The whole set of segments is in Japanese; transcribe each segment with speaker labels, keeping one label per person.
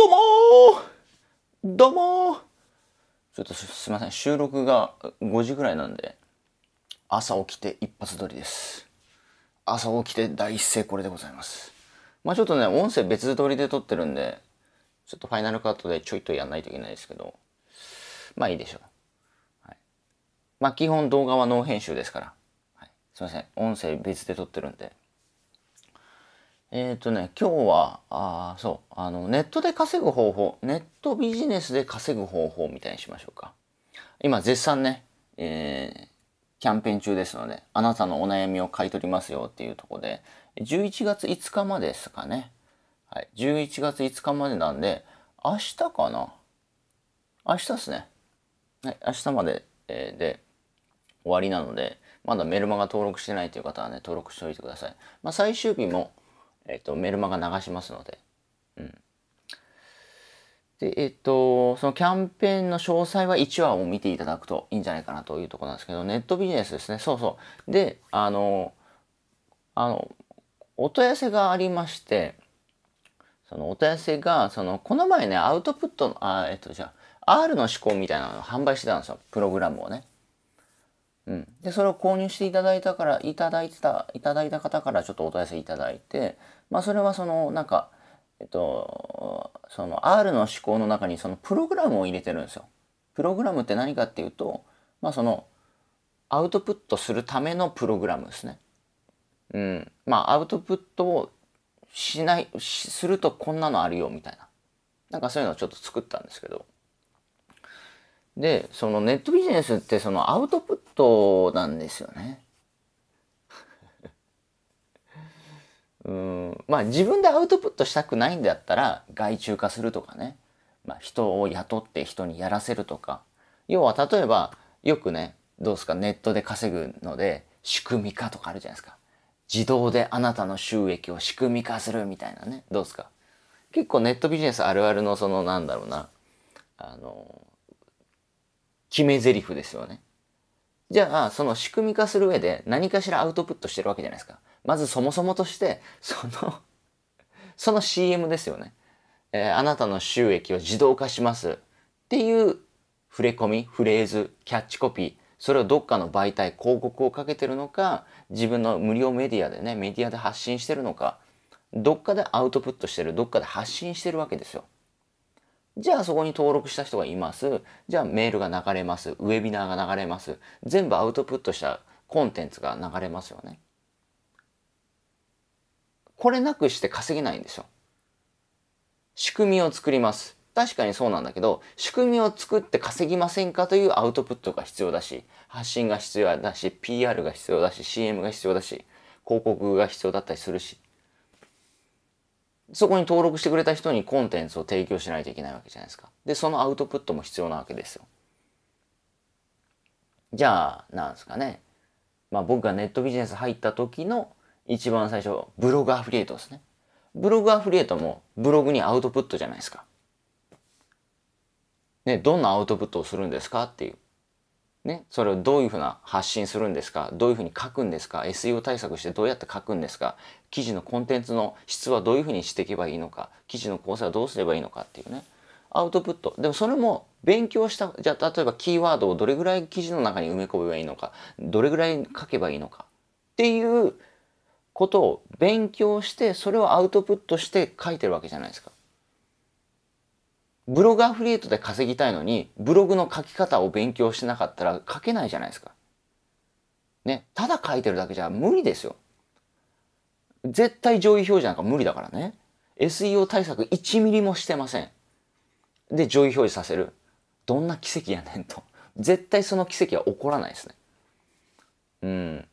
Speaker 1: どうもどうもちょっとすいません収録が5時ぐらいなんで朝起きて一発撮りです朝起きて第一声これでございますまあちょっとね音声別撮りで撮ってるんでちょっとファイナルカットでちょいとやんないといけないですけどまあいいでしょう、はい、まあ基本動画はノー編集ですから、はい、すいません音声別で撮ってるんでえっ、ー、とね、今日は、あそう、あの、ネットで稼ぐ方法、ネットビジネスで稼ぐ方法みたいにしましょうか。今、絶賛ね、えー、キャンペーン中ですので、あなたのお悩みを買い取りますよっていうとこで、11月5日までですかね。はい、11月5日までなんで、明日かな明日ですね。はい、明日まで、えー、で終わりなので、まだメルマガ登録してないという方はね、登録しておいてください。まあ、最終日も、えっ、ー、と、メルマガ流しますので。うん。で、えっ、ー、と、そのキャンペーンの詳細は1話を見ていただくといいんじゃないかなというところなんですけど、ネットビジネスですね。そうそう。で、あの、あの、お問い合わせがありまして、そのお問い合わせが、その、この前ね、アウトプットの、あ、えっと、じゃあ、R の思考みたいなのを販売してたんですよ。プログラムをね。うん。で、それを購入していただいたから、いただいた、いただいた方からちょっとお問い合わせいただいて、まあ、それはそのなんか、えっと、その R の思考の中にそのプログラムを入れてるんですよ。プログラムって何かっていうと、まあ、そのアウトプットするためのプログラムですね。うん、まあアウトプットをしないするとこんなのあるよみたいななんかそういうのをちょっと作ったんですけどでそのネットビジネスってそのアウトプットなんですよねうんまあ自分でアウトプットしたくないんだったら外注化するとかね、まあ、人を雇って人にやらせるとか要は例えばよくねどうですかネットで稼ぐので仕組み化とかあるじゃないですか自動であなたの収益を仕組み化するみたいなねどうですか結構ネットビジネスあるあるのそのなんだろうなあの決め台詞ですよねじゃあその仕組み化する上で何かしらアウトプットしてるわけじゃないですかまずそもそもとしてその その CM ですよね、えー、あなたの収益を自動化しますっていう触れ込みフレーズキャッチコピーそれをどっかの媒体広告をかけてるのか自分の無料メディアでねメディアで発信してるのかどっかでアウトプットしてるどっかで発信してるわけですよ。じゃあそこに登録した人がいます。じゃあメールが流れます。ウェビナーが流れます。全部アウトプットしたコンテンツが流れますよね。これなくして稼げないんですよ。仕組みを作ります。確かにそうなんだけど、仕組みを作って稼ぎませんかというアウトプットが必要だし、発信が必要だし、PR が必要だし、CM が必要だし、広告が必要だったりするし、そこに登録してくれた人にコンテンツを提供しないといけないわけじゃないですか。で、そのアウトプットも必要なわけですよ。じゃあ、なんですかね。まあ僕がネットビジネス入った時の一番最初、ブログアフリエイトですね。ブログアフリエイトもブログにアウトプットじゃないですか。ね、どんなアウトプットをするんですかっていう。ね、それをどういうふうな発信するんですかどういうふうに書くんですか ?SEO 対策してどうやって書くんですか記事のコンテンツの質はどういうふうにしていけばいいのか記事の構成はどうすればいいのかっていうね。アウトプット。でもそれも勉強した、じゃあ例えばキーワードをどれぐらい記事の中に埋め込めばいいのか、どれぐらい書けばいいのかっていうことを勉強してそれをアウトプットして書いてるわけじゃないですか。ブログアフリエイトで稼ぎたいのにブログの書き方を勉強してなかったら書けないじゃないですか。ね、ただ書いてるだけじゃ無理ですよ。絶対上位表示なんか無理だからね。SEO 対策1ミリもしてません。で、上位表示させる。どんな奇跡やねんと。絶対その奇跡は起こらないですね。うん。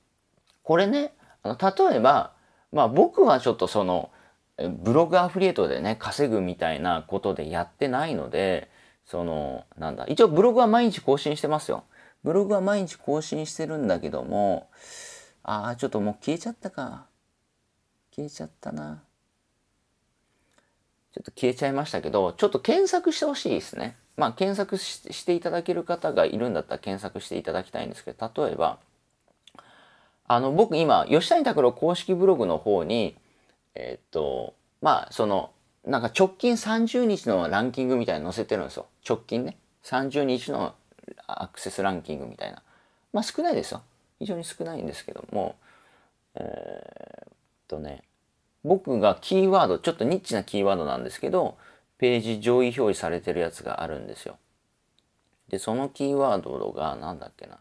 Speaker 1: これね、例えば、まあ、僕はちょっとそのブログアフリエイトでね稼ぐみたいなことでやってないのでそのなんだ一応ブログは毎日更新してますよ。ブログは毎日更新してるんだけどもああちょっともう消えちゃったか消えちゃったなちょっと消えちゃいましたけどちょっと検索してほしいですねまあ検索していただける方がいるんだったら検索していただきたいんですけど例えばあの、僕今、吉谷拓郎公式ブログの方に、えっと、まあ、その、なんか直近30日のランキングみたいに載せてるんですよ。直近ね。30日のアクセスランキングみたいな。まあ少ないですよ。非常に少ないんですけども、えー、っとね、僕がキーワード、ちょっとニッチなキーワードなんですけど、ページ上位表示されてるやつがあるんですよ。で、そのキーワードが、なんだっけな。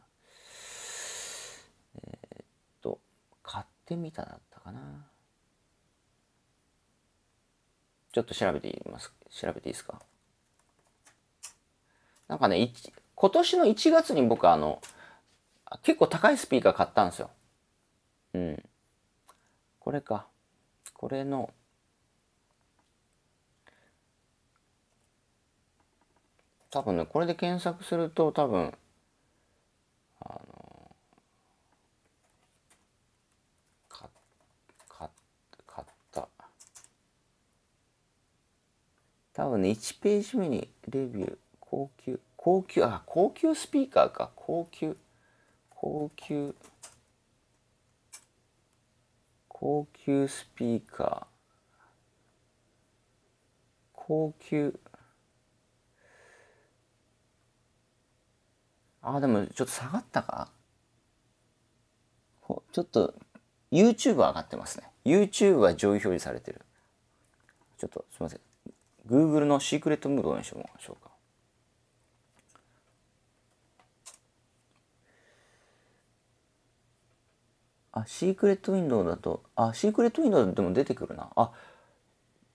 Speaker 1: ってみただったかなちょっと調べてみます調べていいですかなんかね今年の1月に僕あの結構高いスピーカー買ったんですようんこれかこれの多分ねこれで検索すると多分あの多分ね、1ページ目にレビュー、高級、高級、あ、高級スピーカーか、高級、高級、高級スピーカー、高級、あ、でもちょっと下がったかちょっと YouTube 上がってますね。YouTube は上位表示されてる。ちょっとすいません。Google のシークレットムードにしてましょうか。あ、シークレットウィンドウだと、あ、シークレットウィンドウでも出てくるな。あ、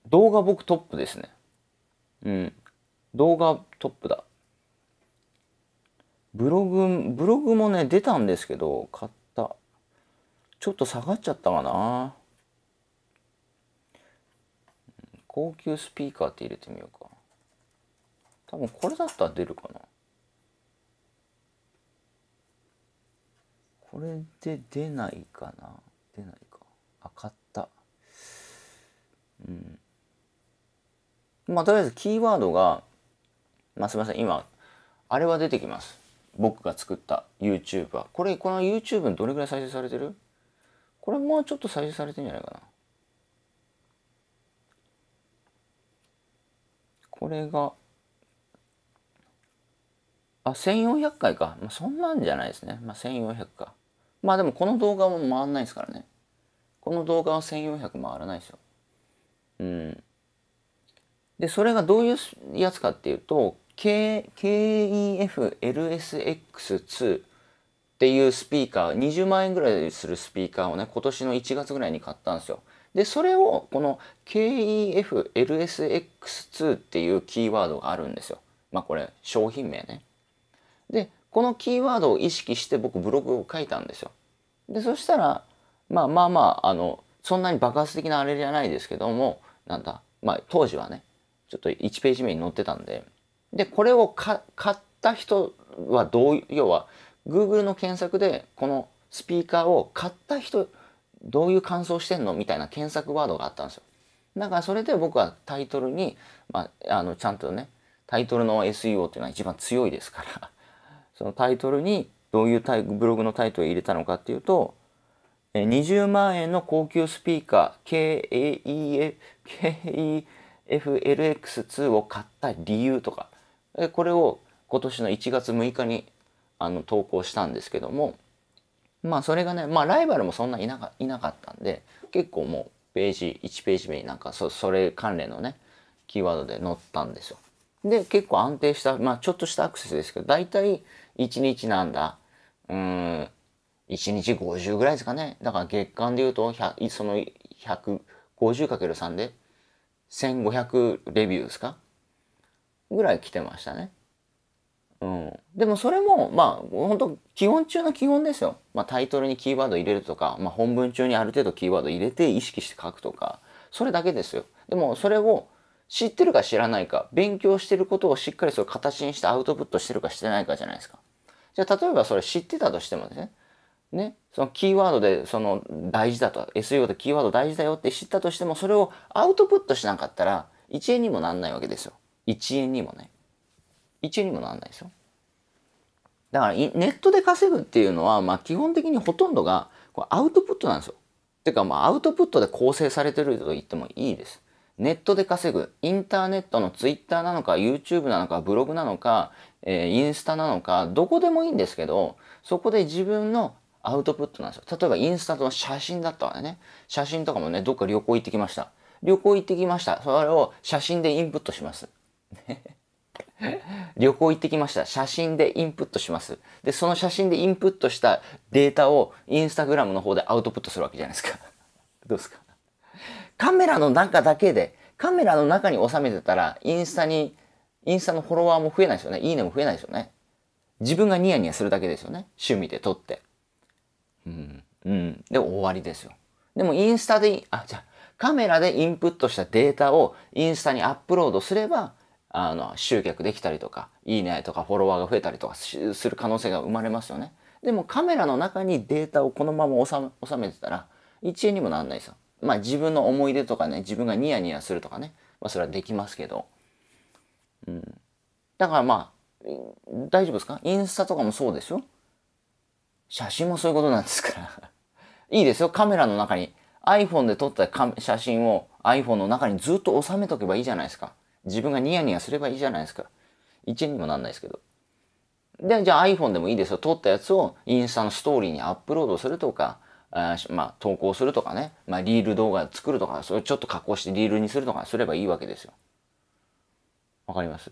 Speaker 1: 動画僕トップですね。うん。動画トップだ。ブログ、ブログもね、出たんですけど、買った。ちょっと下がっちゃったかな。高級スピーカーって入れてみようか多分これだったら出るかなこれで出ないかな出ないかあ買ったうんまあとりあえずキーワードがまあすいません今あれは出てきます僕が作った YouTuber これこの YouTube どれぐらい再生されてるこれもうちょっと再生されてんじゃないかなこれがあ1400回か、まあ、そんなんじゃないですね、まあ、1400かまあでもこの動画も回んないですからねこの動画は1400回らないですようんでそれがどういうやつかっていうと KEFLSX2 っていうスピーカー20万円ぐらいするスピーカーをね今年の1月ぐらいに買ったんですよでそれをこの KEFLSX2 っていうキーワードがあるんですよ。まあこれ商品名ね。でこのキーワードを意識して僕ブログを書いたんですよ。でそしたらまあまあまああのそんなに爆発的なあれじゃないですけどもなんだまあ当時はねちょっと1ページ目に載ってたんででこれを買った人はどう要は Google の検索でこのスピーカーを買った人どういう感想してんのみたいな検索ワードがあったんですよ。だからそれで僕はタイトルに、まあ、あのちゃんとねタイトルの SEO っていうのは一番強いですから そのタイトルにどういうタイブログのタイトルを入れたのかっていうと20万円の高級スピーカー KEFLX2 を買った理由とかこれを今年の1月6日にあの投稿したんですけどもまあそれがねまあライバルもそんないなかいなかったんで結構もうページ1ページ目になんかそそれ関連のねキーワードで載ったんですよ。で結構安定したまあちょっとしたアクセスですけど大体1日なんだうーん1日50ぐらいですかねだから月間で言うとその 150×3 で1500レビューですかぐらい来てましたね。うん、でもそれもまあ本当基本中の基本ですよ、まあ、タイトルにキーワード入れるとか、まあ、本文中にある程度キーワード入れて意識して書くとかそれだけですよでもそれを知ってるか知らないか勉強してることをしっかりそれ形にしてアウトプットしてるかしてないかじゃないですかじゃあ例えばそれ知ってたとしてもですねね、そのキーワードでその大事だと SEO でキーワード大事だよって知ったとしてもそれをアウトプットしなかったら1円にもなんないわけですよ1円にもね一円にもなんないですよ。だからネットで稼ぐっていうのは、まあ、基本的にほとんどがこアウトプットなんですよ。ていうかまあアウトプットで構成されてると言ってもいいです。ネットで稼ぐインターネットの Twitter なのか YouTube なのかブログなのか、えー、インスタなのかどこでもいいんですけどそこで自分のアウトプットなんですよ。例えばインスタの写真だったわね。写真とかもねどっか旅行行ってきました。旅行行ってきました。それを写真でインプットします。旅行行ってきました。写真でインプットします。で、その写真でインプットしたデータをインスタグラムの方でアウトプットするわけじゃないですか。どうですかカメラの中だけで、カメラの中に収めてたら、インスタに、インスタのフォロワーも増えないですよね。いいねも増えないですよね。自分がニヤニヤするだけですよね。趣味で撮って。うん。うん。で、終わりですよ。でもインスタで、あ、じゃカメラでインプットしたデータをインスタにアップロードすれば、あの集客できたりとかいいねとかフォロワーが増えたりとかする可能性が生まれますよねでもカメラの中にデータをこのまま収めてたら一円にもなんないですよまあ自分の思い出とかね自分がニヤニヤするとかねまあそれはできますけどうんだからまあ大丈夫ですかインスタとかもそうですよ写真もそういうことなんですから いいですよカメラの中に iPhone で撮った写真を iPhone の中にずっと収めとけばいいじゃないですか自分がニヤニヤすればいいじゃないですか。1円にもなんないですけど。で、じゃあ iPhone でもいいですよ。撮ったやつをインスタのストーリーにアップロードするとか、あまあ、投稿するとかね、まあ、リール動画作るとか、それちょっと加工してリールにするとかすればいいわけですよ。わかります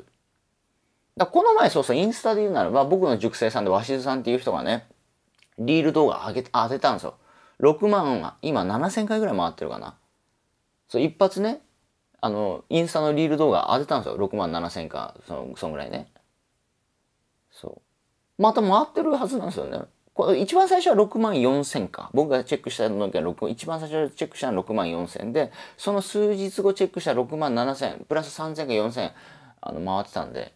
Speaker 1: だこの前そうそう、インスタで言うならば、僕の熟成さんで鷲津さんっていう人がね、リール動画上げ当てたんですよ。6万は、今7000回ぐらい回ってるかな。そう、一発ね、あの、インスタのリール動画当てたんですよ。6万7千か、その、そぐらいね。そう。また回ってるはずなんですよね。これ一番最初は6万4千か。僕がチェックしたのが6、一番最初チェックしたのは6万4千で、その数日後チェックした6万7千、プラス3千か4千、あの、回ってたんで。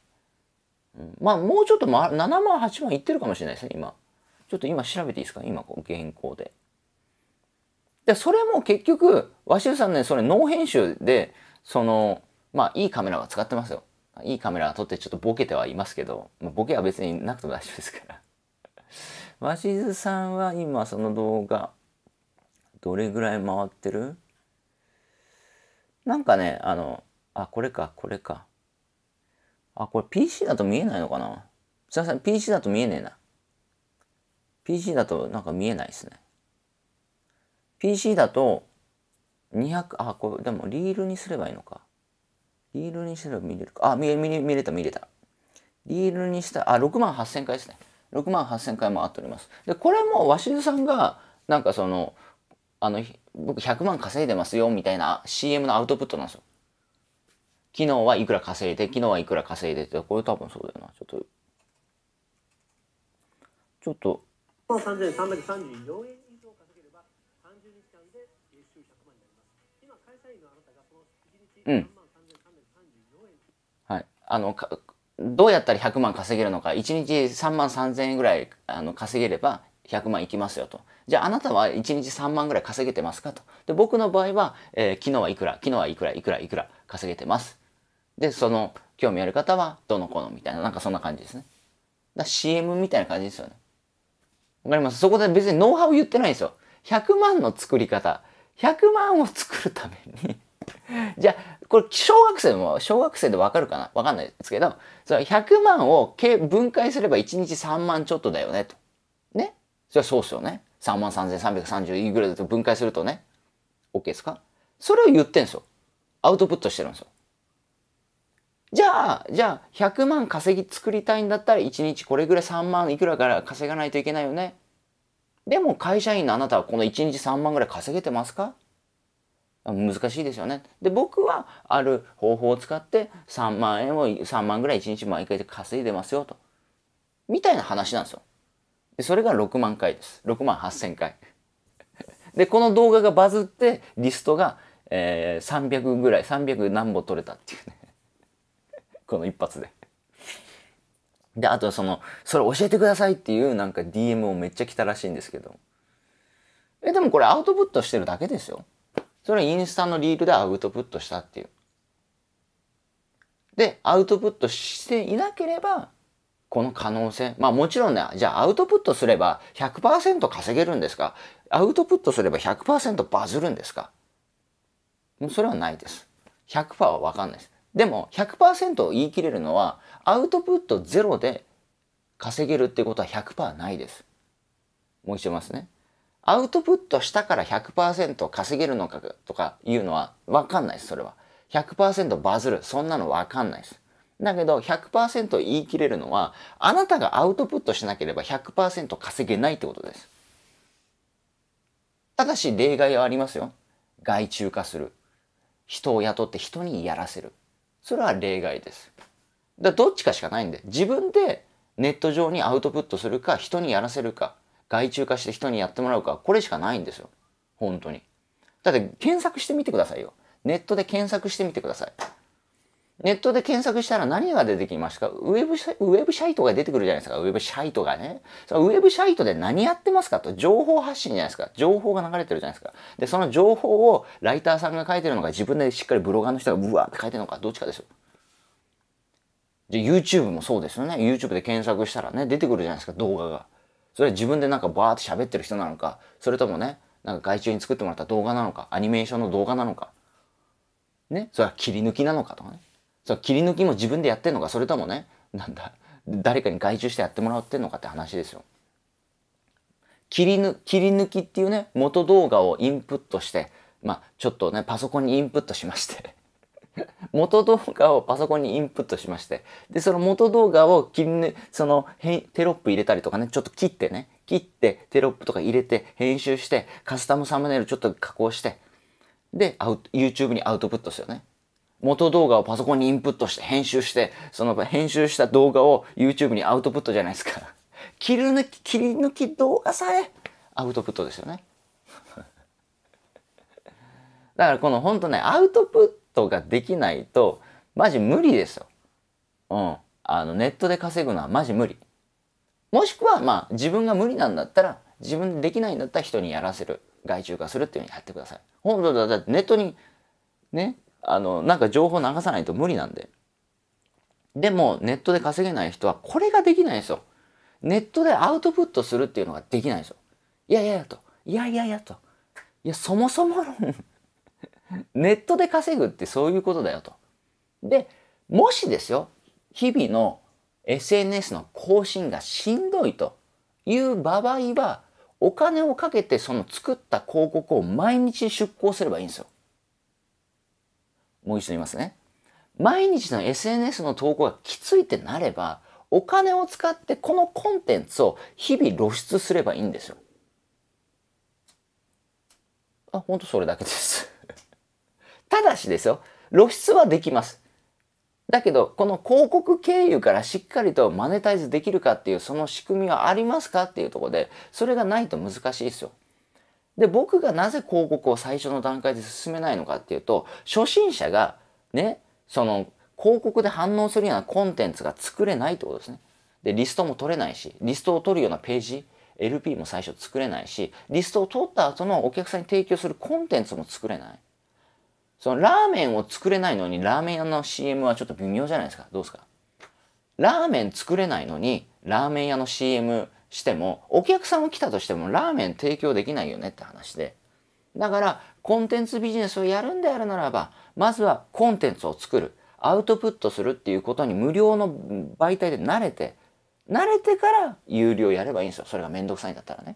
Speaker 1: うん、まあ、もうちょっと、ま、7万8万いってるかもしれないですね、今。ちょっと今調べていいですか今、こう、現行で。で、それも結局、鷲尾さんね、それノー編集で、その、まあいいカメラは使ってますよ。いいカメラは撮ってちょっとボケてはいますけど、まあ、ボケは別になくても大丈夫ですから。鷲津さんは今その動画、どれぐらい回ってるなんかね、あの、あ、これか、これか。あ、これ PC だと見えないのかなすいません、PC だと見えねえな。PC だとなんか見えないですね。PC だと、200あこれでもリールにすればいいのかリールにすれば見れるかあ見見見れた見れたリールにしたあ6万8000回ですね6万8000回回っておりますでこれも鷲津さんがなんかそのあの僕100万稼いでますよみたいな CM のアウトプットなんですよ昨日はいくら稼いで昨日はいくら稼いでってこれ多分そうだよなちょっとちょっと1334円うん。はい。あの、どうやったら100万稼げるのか、1日3万3000円ぐらいあの稼げれば100万いきますよと。じゃああなたは1日3万ぐらい稼げてますかと。で、僕の場合は、えー、昨日はいくら、昨日はいくら、いくら、いくら稼げてます。で、その興味ある方はどの子のみたいな、なんかそんな感じですね。だ CM みたいな感じですよね。わかりますそこで別にノウハウ言ってないんですよ。100万の作り方。100万を作るためにじゃあ、これ、小学生も、小学生でわかるかなわかんないですけど、それ100万を分解すれば1日3万ちょっとだよね、と。ねじゃあ、そうっすよね。3万3330いくらだと分解するとね。OK ですかそれを言ってんすよ。アウトプットしてるんですよ。じゃあ、じゃあ、100万稼ぎ作りたいんだったら1日これぐらい3万いくらから稼がないといけないよね。でも会社員のあなたはこの1日3万ぐらい稼げてますか難しいですよね。で、僕はある方法を使って3万円を3万ぐらい1日毎回で稼いでますよと。みたいな話なんですよ。で、それが6万回です。6万8000回。で、この動画がバズってリストが、えー、300ぐらい、300何本取れたっていうね。この一発で。で、あとはその、それ教えてくださいっていうなんか DM をめっちゃ来たらしいんですけど。え、でもこれアウトプットしてるだけですよ。それをインスタのリールでアウトプットしたっていう。で、アウトプットしていなければ、この可能性。まあもちろんね、じゃあアウトプットすれば100%稼げるんですかアウトプットすれば100%バズるんですかそれはないです。100%はわかんないです。でも100%を言い切れるのはアウトプットゼロで稼げるってことは100%ないです。もう一度言いますね。アウトプットしたから100%稼げるのかとかいうのはわかんないです、それは。100%バズる。そんなのわかんないです。だけど100%言い切れるのは、あなたがアウトプットしなければ100%稼げないってことです。ただし例外はありますよ。外注化する。人を雇って人にやらせる。それは例外です。だどっちかしかないんで、自分でネット上にアウトプットするか、人にやらせるか。外注化して人にやってもらうか、これしかないんですよ。本当に。だって検索してみてくださいよ。ネットで検索してみてください。ネットで検索したら何が出てきますかウェブウェブサイトが出てくるじゃないですか。ウェブサイトがね。そのウェブサイトで何やってますかと。情報発信じゃないですか。情報が流れてるじゃないですか。で、その情報をライターさんが書いてるのか、自分でしっかりブロガーの人がブワーって書いてるのか、どっちかですよ。で、YouTube もそうですよね。YouTube で検索したらね、出てくるじゃないですか、動画が。それは自分でなんかバーって喋ってる人なのかそれともねなんか外注に作ってもらった動画なのかアニメーションの動画なのかねそれは切り抜きなのかとかねそれ切り抜きも自分でやってんのかそれともねなんだ誰かに外注してやってもらってんのかって話ですよ。切りぬ切り抜きっていうね元動画をインプットしてまあちょっとねパソコンにインプットしまして 元動画をパソコンにインプットしまして、で、その元動画を切りね、そのテロップ入れたりとかね、ちょっと切ってね、切ってテロップとか入れて編集して、カスタムサムネイルちょっと加工して、で、アウト、YouTube にアウトプットですよね。元動画をパソコンにインプットして編集して、その編集した動画を YouTube にアウトプットじゃないですか。切り抜き、切り抜き動画さえアウトプットですよね。だからこの本当ね、アウトプットトができないとマジ無理ですよ。うん。あのネットで稼ぐのはマジ無理。もしくはまあ自分が無理なんだったら自分でできないんだったら人にやらせる外注化するっていうふうにやってください。本当だってネットにねあのなんか情報流さないと無理なんで。でもネットで稼げない人はこれができないんですよ。ネットでアウトプットするっていうのができないんですよ。いやいやいやと。いやいやいやと。いやそもそも論ネットで稼ぐってそういうことだよと。で、もしですよ、日々の SNS の更新がしんどいという場合は、お金をかけてその作った広告を毎日出稿すればいいんですよ。もう一度言いますね。毎日の SNS の投稿がきついってなれば、お金を使ってこのコンテンツを日々露出すればいいんですよ。あ、ほんとそれだけです。ただしですよ、露出はできます。だけど、この広告経由からしっかりとマネタイズできるかっていう、その仕組みはありますかっていうとこで、それがないと難しいですよ。で、僕がなぜ広告を最初の段階で進めないのかっていうと、初心者がね、その広告で反応するようなコンテンツが作れないってことですね。で、リストも取れないし、リストを取るようなページ、LP も最初作れないし、リストを取った後のお客さんに提供するコンテンツも作れない。そのラーメンを作れないのにラーメン屋の CM はちょっと微妙じゃないですか。どうですかラーメン作れないのにラーメン屋の CM してもお客さんが来たとしてもラーメン提供できないよねって話で。だからコンテンツビジネスをやるんであるならばまずはコンテンツを作るアウトプットするっていうことに無料の媒体で慣れて慣れてから有料やればいいんですよそれが面倒くさいんだったらね。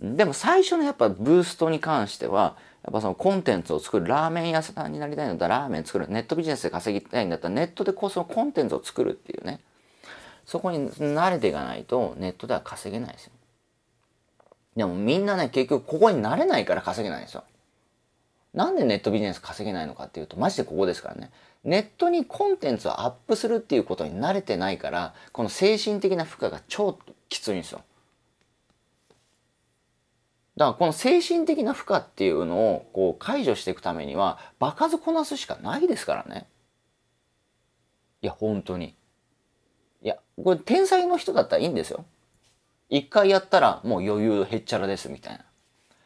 Speaker 1: でも最初のやっぱブーストに関してはやっぱそのコンテンツを作るラーメン屋さんになりたいんだったらラーメン作るネットビジネスで稼ぎたいんだったらネットでこうそのコンテンツを作るっていうねそこに慣れていかないとネットでは稼げないですよでもみんなね結局ここに慣れないから稼げないんですよなんでネットビジネス稼げないのかっていうとマジでここですからねネットにコンテンツをアップするっていうことに慣れてないからこの精神的な負荷が超きついんですよだからこの精神的な負荷っていうのをこう解除していくためには場数こなすしかないですからね。いや本当に。いやこれ天才の人だったらいいんですよ。一回やったらもう余裕へっちゃらですみたいな。い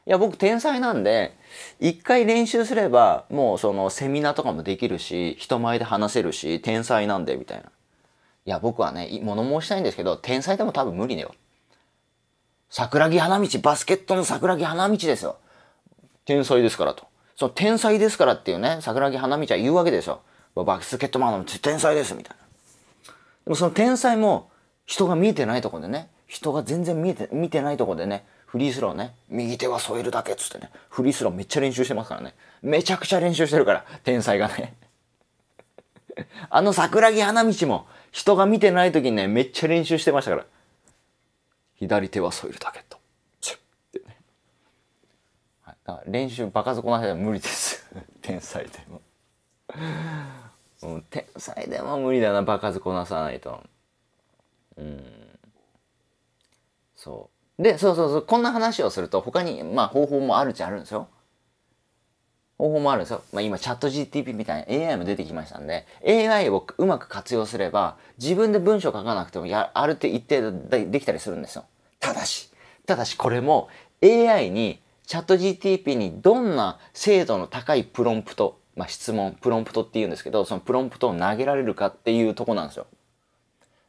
Speaker 1: や僕天才なんで一回練習すればもうそのセミナーとかもできるし人前で話せるし天才なんでみたいな。いや僕はね物申したいんですけど天才でも多分無理だよ桜木花道、バスケットの桜木花道ですよ。天才ですからと。その天才ですからっていうね、桜木花道は言うわけですよ。バスケットマンの天才ですみたいな。でもその天才も人が見えてないとこでね、人が全然見えて、見てないとこでね、フリースローね、右手は添えるだけっつってね、フリースローめっちゃ練習してますからね。めちゃくちゃ練習してるから、天才がね。あの桜木花道も人が見てない時にね、めっちゃ練習してましたから。左手は添えるだけと。はい、だから練習バカずこなせで無理です 天才でもうん、天才でも無理だなバカずこなさないとうんそうでそうそうそうこんな話をすると他にまあ方法もあるっちゃあるんですよ方法もあるんですよ。まあ、今、チャット GTP みたいな AI も出てきましたんで、AI をうまく活用すれば、自分で文章書かなくてもや、ある程度一定でできたりするんですよ。ただし、ただしこれも AI に、チャット GTP にどんな精度の高いプロンプト、まあ、質問、プロンプトって言うんですけど、そのプロンプトを投げられるかっていうとこなんですよ。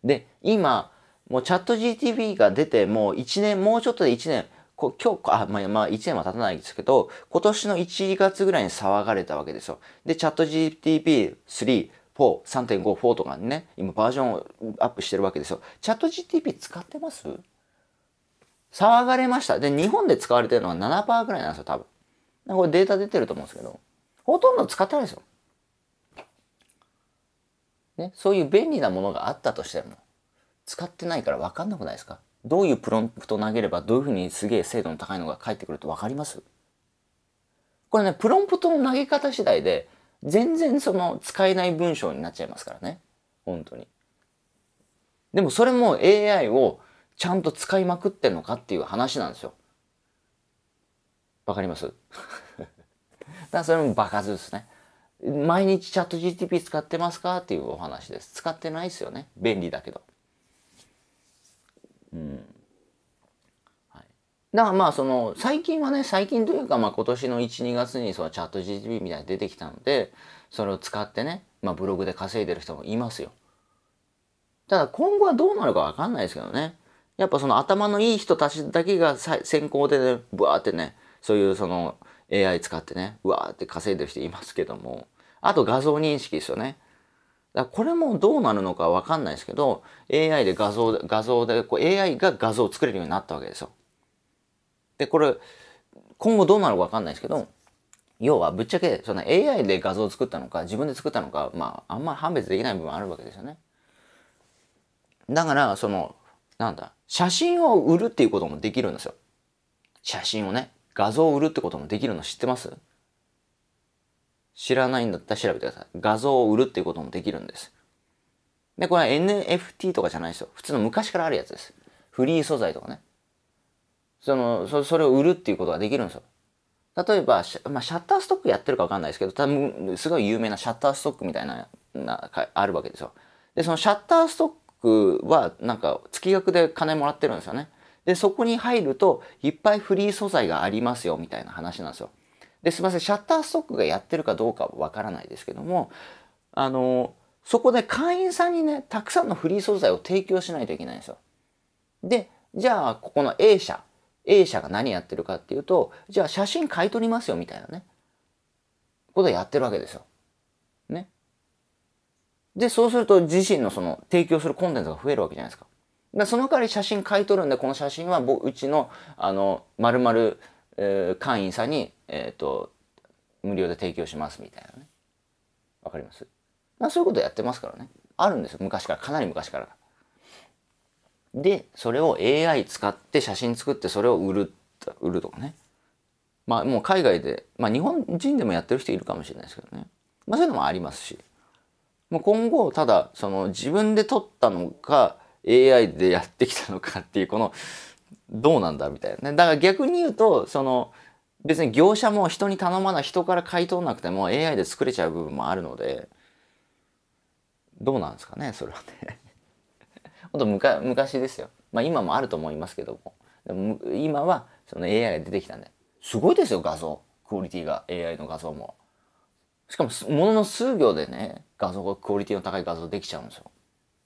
Speaker 1: で、今、もうチャット GTP が出て、もう1年、もうちょっとで1年、こ今日あ、まあ、まあ、1年は経たないですけど、今年の1月ぐらいに騒がれたわけですよ。で、チャット GTP3、4、3.54とかね、今バージョンをアップしてるわけですよ。チャット GTP 使ってます騒がれました。で、日本で使われてるのは7%ぐらいなんですよ、多分。これデータ出てると思うんですけど、ほとんど使ってないですよ。ね、そういう便利なものがあったとしても、使ってないから分かんなくないですかどういうプロンプト投げればどういうふうにすげえ精度の高いのが返ってくると分かりますこれね、プロンプトの投げ方次第で全然その使えない文章になっちゃいますからね。本当に。でもそれも AI をちゃんと使いまくってんのかっていう話なんですよ。わかります だからそれも場数ですね。毎日チャット GTP 使ってますかっていうお話です。使ってないですよね。便利だけど。はい、だからまあその最近はね最近というかまあ今年の12月にそのチャット GTP みたいな出てきたのでそれを使ってね、まあ、ブログで稼いでる人もいますよただ今後はどうなるか分かんないですけどねやっぱその頭のいい人たちだけが先行でねブワーってねそういうその AI 使ってねうわーって稼いでる人いますけどもあと画像認識ですよねだこれもどうなるのかわかんないですけど、AI で画像、で、画像で、こう AI が画像を作れるようになったわけですよ。で、これ、今後どうなるかわかんないですけど、要はぶっちゃけ、その AI で画像を作ったのか、自分で作ったのか、まあ、あんまり判別できない部分あるわけですよね。だから、その、なんだ、写真を売るっていうこともできるんですよ。写真をね、画像を売るってこともできるの知ってます知らないんだったら調べてください。画像を売るっていうこともできるんです。で、これは NFT とかじゃないですよ。普通の昔からあるやつです。フリー素材とかね。その、そそれを売るっていうことができるんですよ。例えば、まあ、シャッターストックやってるかわかんないですけど、多分、すごい有名なシャッターストックみたいな、なあるわけですよ。で、そのシャッターストックは、なんか、月額で金もらってるんですよね。で、そこに入ると、いっぱいフリー素材がありますよ、みたいな話なんですよ。ですみませんシャッターストックがやってるかどうかわからないですけどもあのそこで会員さんにねたくさんのフリー素材を提供しないといけないんですよ。でじゃあここの A 社 A 社が何やってるかっていうとじゃあ写真買い取りますよみたいなねことをやってるわけですよ。ね。でそうすると自身のその提供するコンテンツが増えるわけじゃないですか。その代わり写真買い取るんでこの写真はうちのあの丸々えー、会員さんに、えーと、無料で提供しますみたいなねわかりますまあそういうことやってますからねあるんですよ昔からかなり昔からでそれを AI 使って写真作ってそれを売る売るとかねまあもう海外でまあ日本人でもやってる人いるかもしれないですけどねまあそういうのもありますしもう今後ただその自分で撮ったのか AI でやってきたのかっていうこのどうなんだみたいなね。だから逆に言うと、その、別に業者も人に頼まない人から回答なくても AI で作れちゃう部分もあるので、どうなんですかね、それはね。ほんと昔ですよ。まあ今もあると思いますけども。でも今はその AI が出てきたんで。すごいですよ、画像。クオリティが。AI の画像も。しかも、ものの数行でね、画像が、クオリティの高い画像できちゃうんですよ。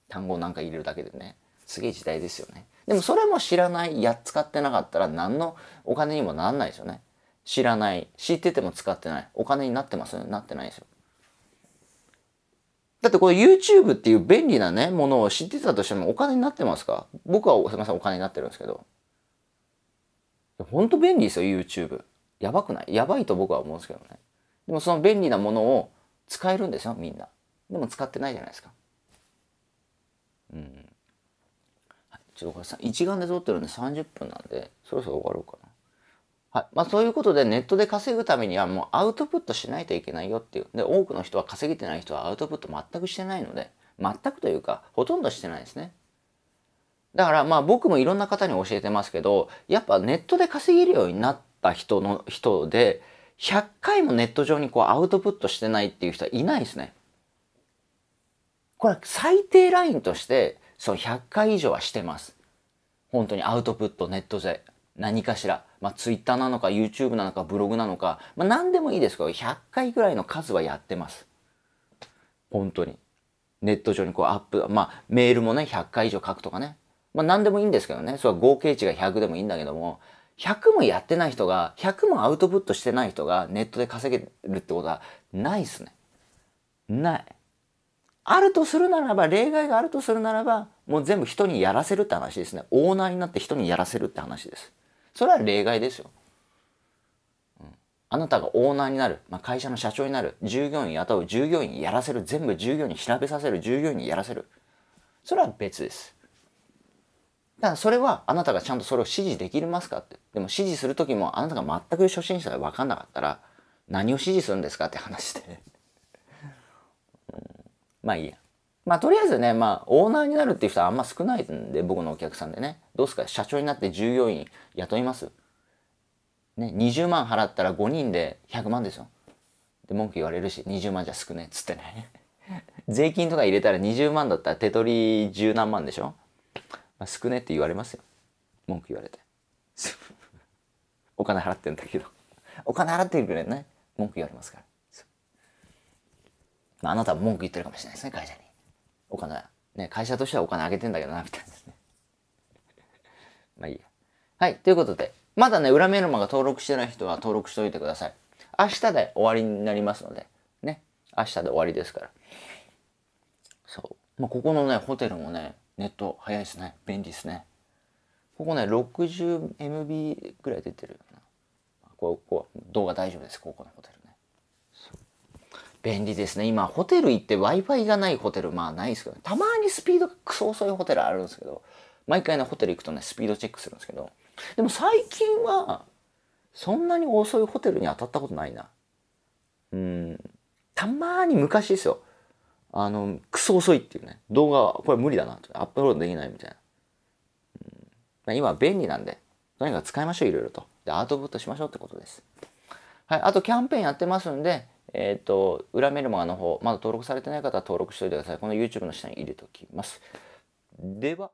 Speaker 1: 単語なんか入れるだけでね。すげえ時代ですよね。でもそれも知らない、や使ってなかったら何のお金にもなんないですよね。知らない、知ってても使ってない、お金になってますなってないですよ。だってこれ YouTube っていう便利なね、ものを知ってたとしてもお金になってますか僕はすみません、お金になってるんですけど。ほんと便利ですよ、YouTube。やばくないやばいと僕は思うんですけどね。でもその便利なものを使えるんですよ、みんな。でも使ってないじゃないですか。うん。ちょっとこれ一眼で撮ってるんで30分なんで、そろそろ終わろうかな。はい。まあそういうことでネットで稼ぐためにはもうアウトプットしないといけないよっていう。で、多くの人は稼げてない人はアウトプット全くしてないので、全くというか、ほとんどしてないですね。だからまあ僕もいろんな方に教えてますけど、やっぱネットで稼げるようになった人の人で、100回もネット上にこうアウトプットしてないっていう人はいないですね。これ最低ラインとして、そう、100回以上はしてます。本当にアウトプット、ネットで何かしら、まあ、ツイッターなのか YouTube なのかブログなのか、まあ、何でもいいですけど100回ぐらいの数はやってます本当にネット上にこうアップまあメールもね100回以上書くとかね、まあ、何でもいいんですけどねそれは合計値が100でもいいんだけども100もやってない人が100もアウトプットしてない人がネットで稼げるってことはないっすねないあるとするならば例外があるとするならばもう全部人にやらせるって話ですねオーナーになって人にやらせるって話ですそれは例外ですよ、うん、あなたがオーナーになる、まあ、会社の社長になる従業員雇う従業員やらせる全部従業員に調べさせる従業員にやらせるそれは別ですだからそれはあなたがちゃんとそれを指示できますかってでも指示する時もあなたが全く初心者で分かんなかったら何を指示するんですかって話でまあいいや。まあとりあえずね、まあオーナーになるっていう人はあんま少ないんで、僕のお客さんでね。どうすか社長になって従業員雇いますね、20万払ったら5人で100万ですよ。で、文句言われるし、20万じゃ少ねえっつってね。税金とか入れたら20万だったら手取り十何万でしょ、まあ、少ねえって言われますよ。文句言われて。お金払ってんだけど。お金払ってくれね。文句言われますから。まあ、なたは文句言ってるかもしれないですね、会社に。お金、ね、会社としてはお金あげてんだけどな、みたいなね。まあいいや。はい、ということで、まだね、裏メルマが登録してない人は登録しておいてください。明日で終わりになりますので、ね、明日で終わりですから。そう。まあ、ここのね、ホテルもね、ネット早いですね。便利ですね。ここね、60MB ぐらい出てるここ、ここ動画大丈夫です、ここのホテル。便利ですね。今、ホテル行って Wi-Fi がないホテル、まあないですけど、たまにスピードがクソ遅いホテルあるんですけど、毎回ね、ホテル行くとね、スピードチェックするんですけど、でも最近は、そんなに遅いホテルに当たったことないな。うん。たまに昔ですよ。あの、クソ遅いっていうね、動画、これ無理だなアップロードできないみたいな。うん、今、便利なんで、とにかく使いましょう、いろいろと。で、アウトプットしましょうってことです。はい、あとキャンペーンやってますんで、えっ、ー、と、裏メルマガの方、まだ登録されてない方は登録しておいてください。この YouTube の下に入れておきます。では。